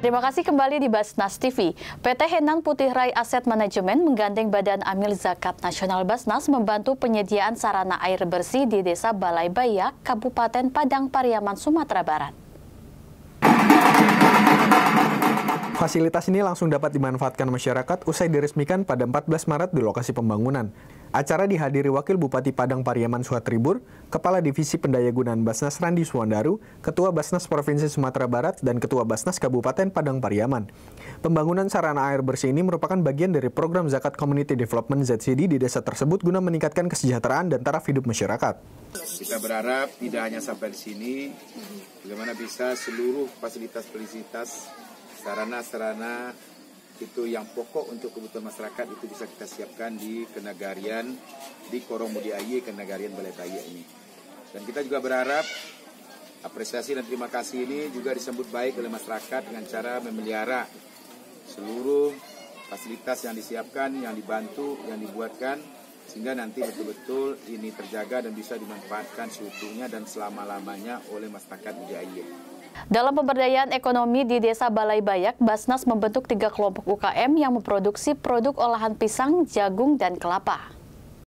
Terima kasih kembali di Basnas TV. PT Henang Putih Rai Aset Manajemen menggandeng Badan Amil Zakat Nasional Basnas membantu penyediaan sarana air bersih di Desa Balai Baya, Kabupaten Padang Pariaman, Sumatera Barat. Fasilitas ini langsung dapat dimanfaatkan masyarakat usai diresmikan pada 14 Maret di lokasi pembangunan. Acara dihadiri Wakil Bupati Padang Pariaman Suatribur, Kepala Divisi Pendayagunaan Basnas Randi Suwandaru, Ketua Basnas Provinsi Sumatera Barat, dan Ketua Basnas Kabupaten Padang Pariaman. Pembangunan sarana air bersih ini merupakan bagian dari program Zakat Community Development ZCD di desa tersebut guna meningkatkan kesejahteraan dan taraf hidup masyarakat. Kita berharap tidak hanya sampai di sini, bagaimana bisa seluruh fasilitas-fasilitas sarana-sarana itu yang pokok untuk kebutuhan masyarakat itu bisa kita siapkan di Kenagarian di Korong Mudi Aye Kenagarian Balai Taye ini. Dan kita juga berharap apresiasi dan terima kasih ini juga disambut baik oleh masyarakat dengan cara memelihara seluruh fasilitas yang disiapkan, yang dibantu, yang dibuatkan sehingga nanti betul-betul ini terjaga dan bisa dimanfaatkan seutuhnya dan selama-lamanya oleh masyarakat Jaya. Dalam pemberdayaan ekonomi di Desa Balai Bayak, Basnas membentuk tiga kelompok UKM yang memproduksi produk olahan pisang, jagung, dan kelapa.